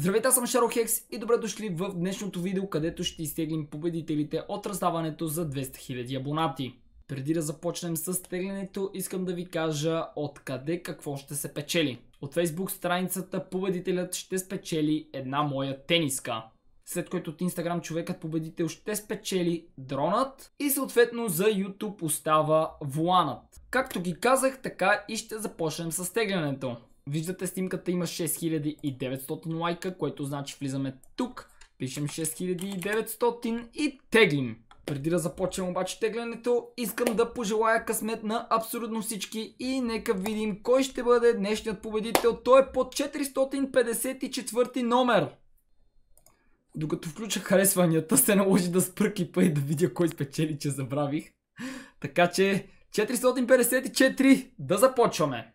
Здравейте, аз съм Шаро Хекс и добре дошли в днешното видео, където ще изтеглим победителите от раздаването за 200 000 абонати. Преди да започнем с теглянето, искам да ви кажа откъде какво ще се печели. От Facebook страницата победителят ще спечели една моя тениска. След което от Instagram човекът победител ще спечели дронът и съответно за YouTube остава вуанът. Както ги казах, така и ще започнем с теглянето. Виждате снимката има 6900 лайка, което значи влизаме тук, пишем 6900 и теглим. Преди да започнем обаче теглянето, искам да пожелая късмет на абсолютно всички и нека видим кой ще бъде днешният победител. Той е под 454 номер. Докато включа харесванията, се наложи да спра клипа и да видя кой спечели, че забравих. Така че 454, да започваме!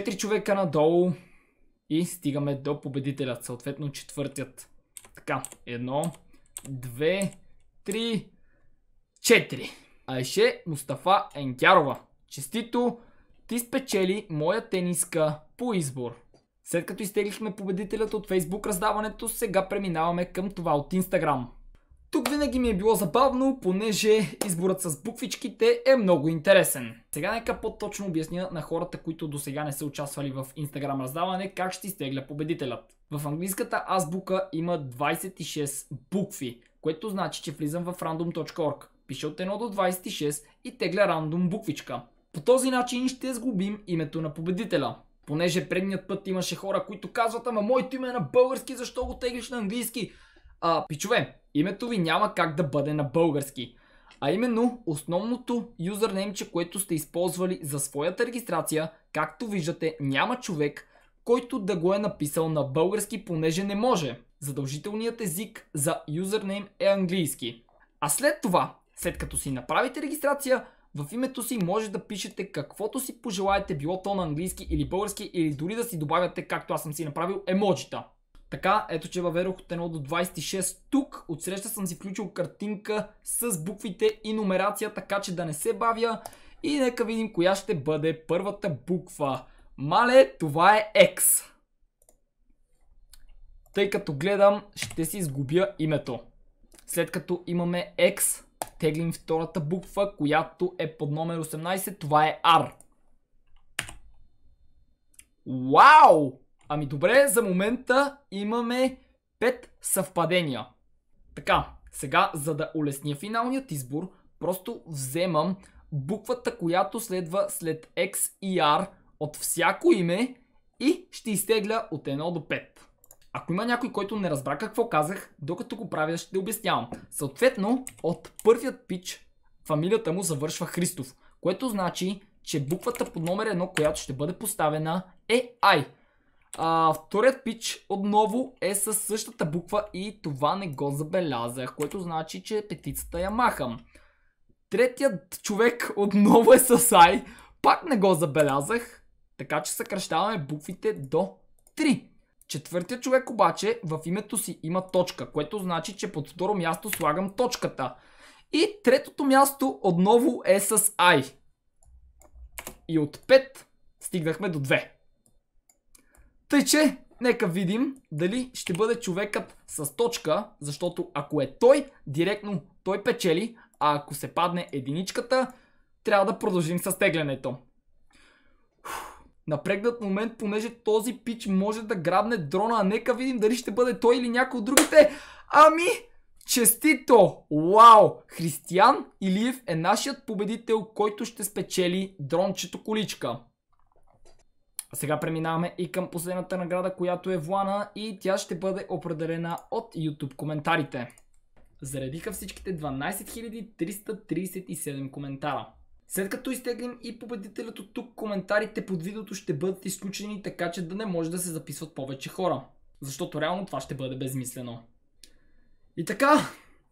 4 човека надолу и стигаме до победителят, съответно четвъртият. Така, едно, две, три, четири. Айше Мустафа Енкярова. Честито, ти спечели моя тениска по избор. След като изтеглихме победителят от Facebook раздаването, сега преминаваме към това от Instagram. Тук винаги ми е било забавно, понеже изборът с буквичките е много интересен. Сега нека по-точно обясня на хората, които до сега не са участвали в Instagram раздаване, как ще изтегля победителят. В английската азбука има 26 букви, което значи, че влизам в random.org. Пиша от 1 до 26 и тегля рандом буквичка. По този начин ще сгубим името на победителя. Понеже предният път имаше хора, които казват, ама моето име е на български, защо го теглиш на английски? А, пичове, името ви няма как да бъде на български. А именно, основното юзернеймче, което сте използвали за своята регистрация, както виждате, няма човек, който да го е написал на български, понеже не може. Задължителният език за юзернейм е английски. А след това, след като си направите регистрация, в името си може да пишете каквото си пожелаете, било то на английски или български, или дори да си добавяте, както аз съм си направил, емоджита. Така, ето че въведох от 1 до 26 тук. Отсреща съм си включил картинка с буквите и нумерация, така че да не се бавя. И нека видим коя ще бъде първата буква. Мале, това е X. Тъй като гледам, ще си изгубя името. След като имаме X, теглим втората буква, която е под номер 18, това е R. Вау! Ами добре, за момента имаме 5 съвпадения. Така, сега за да улесня финалният избор, просто вземам буквата, която следва след X и R от всяко име и ще изтегля от 1 до 5. Ако има някой, който не разбра какво казах, докато го правя ще обяснявам. Съответно, от първият пич фамилията му завършва Христов, което значи, че буквата под номер 1, която ще бъде поставена е I. А, вторият пич отново е със същата буква и това не го забелязах, което значи, че петицата я махам. Третият човек отново е с Ай, пак не го забелязах, така че съкръщаваме буквите до 3. Четвъртият човек обаче в името си има точка, което значи, че под второ място слагам точката. И третото място отново е с I. И от 5 стигнахме до 2. Тъй, че нека видим дали ще бъде човекът с точка, защото ако е той, директно той печели, а ако се падне единичката, трябва да продължим с теглянето. Напрегнат момент, понеже този пич може да грабне дрона, а нека видим дали ще бъде той или някой от другите. Ами, Честито! Вау! Християн Илиев е нашият победител, който ще спечели дрончето количка. Сега преминаваме и към последната награда, която е Влана и тя ще бъде определена от YouTube коментарите. Заредиха всичките 12337 коментара. След като изтеглим и победителят от тук, коментарите под видеото ще бъдат изключени, така че да не може да се записват повече хора. Защото реално това ще бъде безмислено. И така,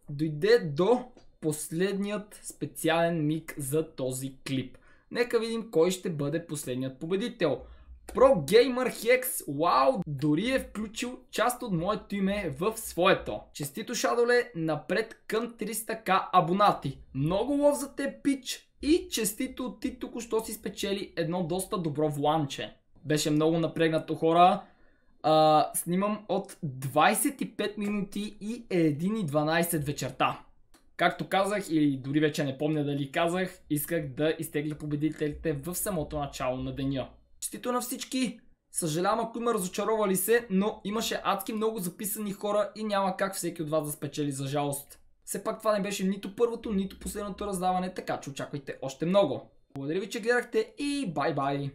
дойде до последният специален миг за този клип. Нека видим кой ще бъде последният победител. ProGamer Hex, вау, дори е включил част от моето име в своето. Честито Шадоле, напред към 300к абонати. Много лов за те, пич! И честито ти току-що си спечели едно доста добро вланче. Беше много напрегнато хора. А, снимам от 25 минути и 1.12 вечерта. Както казах, или дори вече не помня дали казах, исках да изтегля победителите в самото начало на деня. Честито на всички! Съжалявам, ако има разочаровали се, но имаше адски много записани хора и няма как всеки от вас да спечели за жалост. Все пак това не беше нито първото, нито последното раздаване, така че очаквайте още много. Благодаря ви, че гледахте и бай-бай!